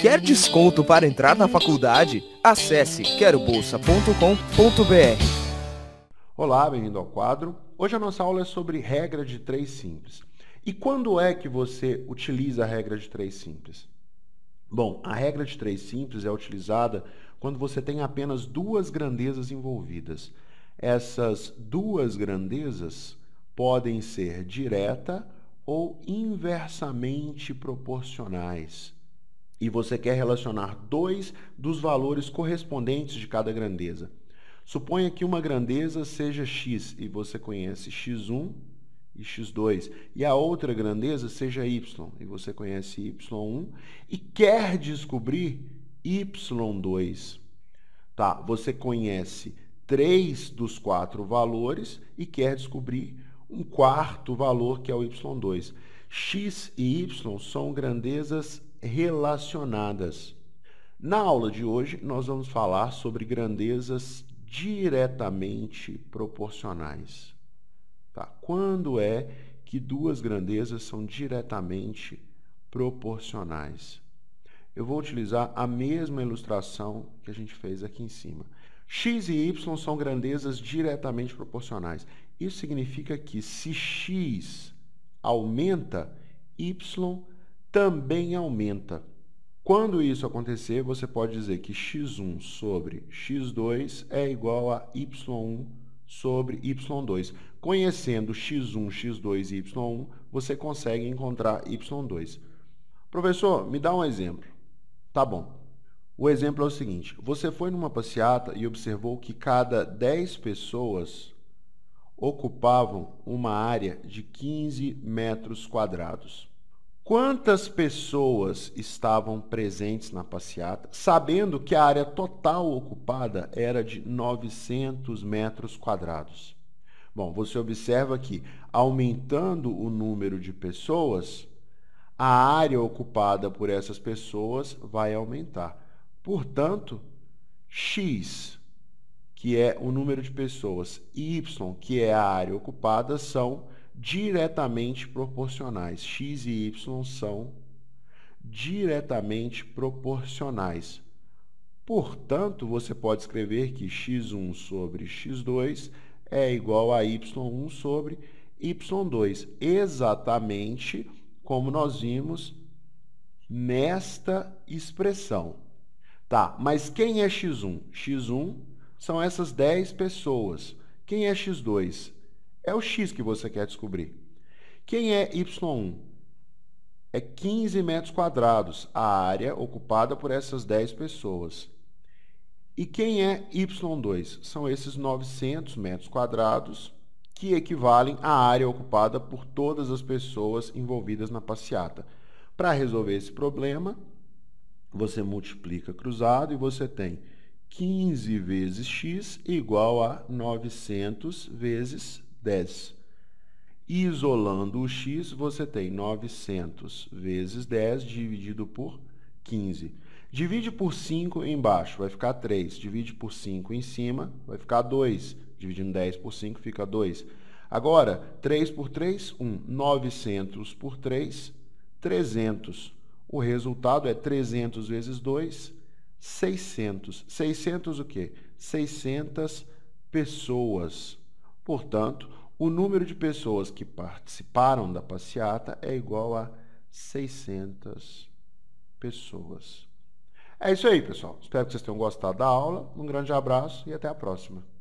Quer desconto para entrar na faculdade? Acesse querobolsa.com.br. Olá, bem-vindo ao quadro. Hoje a nossa aula é sobre regra de três simples. E quando é que você utiliza a regra de três simples? Bom, a regra de três simples é utilizada quando você tem apenas duas grandezas envolvidas. Essas duas grandezas podem ser direta ou inversamente proporcionais e você quer relacionar dois dos valores correspondentes de cada grandeza. Suponha que uma grandeza seja x e você conhece x1 e x2, e a outra grandeza seja y e você conhece y1 e quer descobrir y2. Tá, você conhece três dos quatro valores e quer descobrir um quarto valor que é o y2. x e y são grandezas relacionadas. Na aula de hoje, nós vamos falar sobre grandezas diretamente proporcionais. Tá? Quando é que duas grandezas são diretamente proporcionais? Eu vou utilizar a mesma ilustração que a gente fez aqui em cima. x e y são grandezas diretamente proporcionais. Isso significa que se x aumenta, y também aumenta. Quando isso acontecer, você pode dizer que x1 sobre x2 é igual a y1 sobre y2. Conhecendo x1, x2 e y1, você consegue encontrar y2. Professor, me dá um exemplo. Tá bom. O exemplo é o seguinte: você foi numa passeata e observou que cada 10 pessoas ocupavam uma área de 15 metros quadrados quantas pessoas estavam presentes na passeata, sabendo que a área total ocupada era de 900 metros quadrados. Bom, você observa que, aumentando o número de pessoas, a área ocupada por essas pessoas vai aumentar. Portanto, X, que é o número de pessoas, e Y, que é a área ocupada, são diretamente proporcionais. X e Y são diretamente proporcionais. Portanto, você pode escrever que x1 sobre x2 é igual a y1 sobre y2, exatamente como nós vimos nesta expressão. Tá, mas quem é x1? x1 são essas 10 pessoas. Quem é x2? É o x que você quer descobrir. Quem é y1? É 15 metros quadrados, a área ocupada por essas 10 pessoas. E quem é y2? São esses 900 metros quadrados que equivalem à área ocupada por todas as pessoas envolvidas na passeata. Para resolver esse problema, você multiplica cruzado e você tem 15 vezes x igual a 900 vezes 10. Isolando o x, você tem 900 vezes 10 dividido por 15. Divide por 5 embaixo, vai ficar 3. Divide por 5 em cima, vai ficar 2. Dividindo 10 por 5, fica 2. Agora, 3 por 3, 1. 900 por 3, 300. O resultado é 300 vezes 2, 600. 600 o quê? 600 pessoas. Portanto, o número de pessoas que participaram da passeata é igual a 600 pessoas. É isso aí, pessoal. Espero que vocês tenham gostado da aula. Um grande abraço e até a próxima.